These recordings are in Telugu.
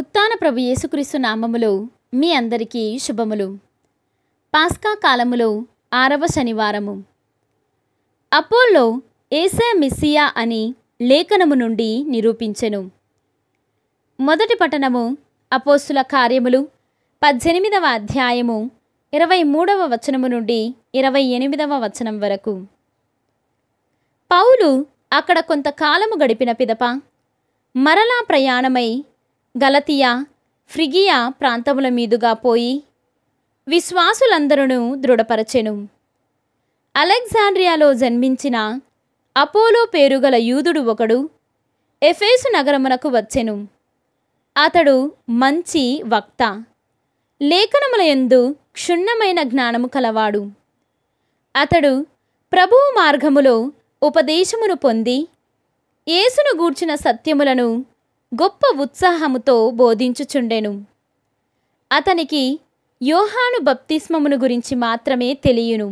ఉత్తాన ప్రభు యేసుక్రీస్తు నామములు మీ అందరికీ శుభములు పాస్కా కాలములో ఆరవ శనివారము అపోల్లో ఏసా మిస్సియా అని లేఖనము నుండి నిరూపించెను మొదటి పట్టణము అపోస్తుల కార్యములు పద్దెనిమిదవ అధ్యాయము ఇరవై మూడవ వచనము నుండి ఇరవై ఎనిమిదవ వచనం వరకు పౌలు అక్కడ కొంతకాలము గడిపిన పిదప మరలా ప్రయాణమై గలతియా ఫ్రిగియా ప్రాంతముల మీదుగా పోయి విశ్వాసులందరూ దృఢపరచెను అలెగ్జాండ్రియాలో జన్మించిన అపోలో పేరుగల యూదుడు ఒకడు ఎఫేసు నగరమునకు వచ్చెను అతడు మంచి వక్త లేఖనములయందు క్షుణ్ణమైన జ్ఞానము కలవాడు అతడు ప్రభువు మార్గములో ఉపదేశమును పొంది యేసును గూర్చిన సత్యములను గొప్ప ఉత్సాహముతో బోధించుచుండెను అతనికి యోహాను బప్తిస్మమును గురించి మాత్రమే తెలియను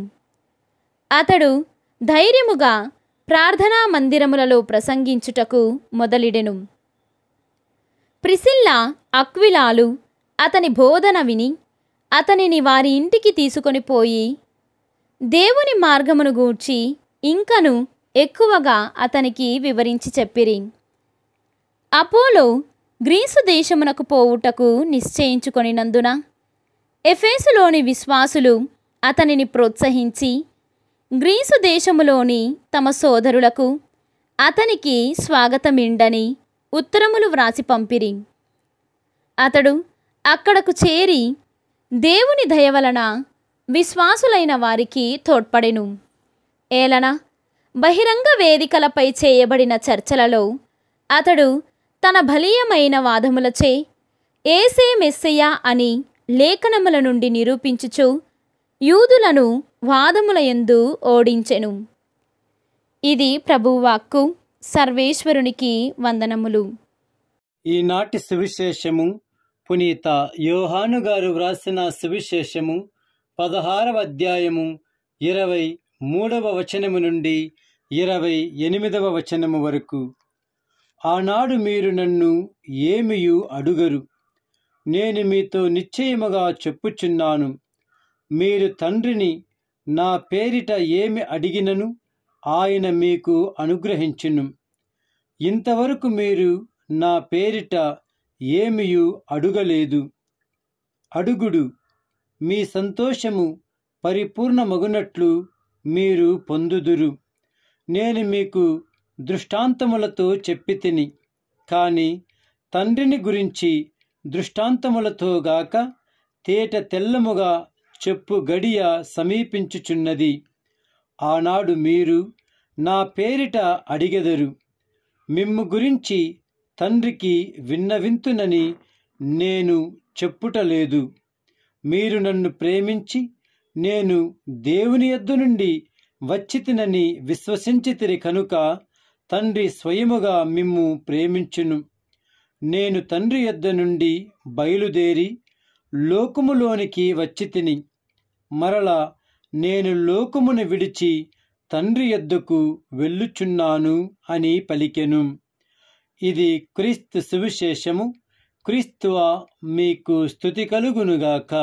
అతడు ధైర్యముగా ప్రార్థనా మందిరములలో ప్రసంగించుటకు మొదలిడెను ప్రిసిల్ల అక్విలాలు అతని బోధన విని అతనిని వారి ఇంటికి తీసుకొని పోయి దేవుని మార్గమును గూర్చి ఇంకను ఎక్కువగా అతనికి వివరించి చెప్పిరి అపోలో గ్రీసు దేశమునకు పోవుటకు నిశ్చయించుకొనినందున ఎఫేసులోని విశ్వాసులు అతనిని ప్రోత్సహించి గ్రీసు దేశములోని తమ సోదరులకు అతనికి స్వాగతమిండని ఉత్తరములు వ్రాసి పంపిరి అతడు అక్కడకు చేరి దేవుని దయవలన విశ్వాసులైన వారికి తోడ్పడెను ఏలన బహిరంగ వేదికలపై చేయబడిన చర్చలలో అతడు తన బలీయమైన వాదములచే ఏసే మెస్సయ్య అని లేఖనముల నుండి నిరూపించుచు యూదులను వాదములయందు ఓడించెను ఇది ప్రభువాక్కు సర్వేశ్వరునికి వందనములు ఈనాటి సువిశేషము పునీత యోహాను గారు వ్రాసిన సువిశేషము పదహారవ అధ్యాయము ఇరవై మూడవ వచనము నుండి ఇరవై ఎనిమిదవ వచనము వరకు ఆనాడు మీరు నన్ను ఏమియు అడుగరు నేను మీతో నిశ్చయముగా చెప్పుచున్నాను మీరు తండ్రిని నా పేరిట ఏమి అడిగినను ఆయన మీకు అనుగ్రహించును ఇంతవరకు మీరు నా పేరిట ఏమియు అడుగలేదు అడుగుడు మీ సంతోషము పరిపూర్ణమగునట్లు మీరు పొందుదురు నేను మీకు దృష్టాంతములతో చెప్పితిని కాని తండ్రిని గురించి దృష్టాంతములతోగాక తేట తెల్లముగా చెప్పు గడియ సమీపించుచున్నది ఆనాడు మీరు నా పేరిట అడిగెదరు మిమ్ము గురించి తండ్రికి విన్నవింతునని నేను చెప్పుటలేదు మీరు నన్ను ప్రేమించి నేను దేవుని ఎద్దు నుండి వచ్చితినని విశ్వసించితిరి కనుక తండ్రి స్వయముగా మిమ్ము ప్రేమించును నేను తండ్రి యొద్ద నుండి బయలుదేరి లోకములోనికి వచ్చి తిని మరలా నేను లోకమును విడిచి తండ్రి యొద్దకు వెళ్ళుచున్నాను అని పలికెను ఇది క్రీస్తు సువిశేషము క్రీస్తువా మీకు స్థుతి కలుగునుగాక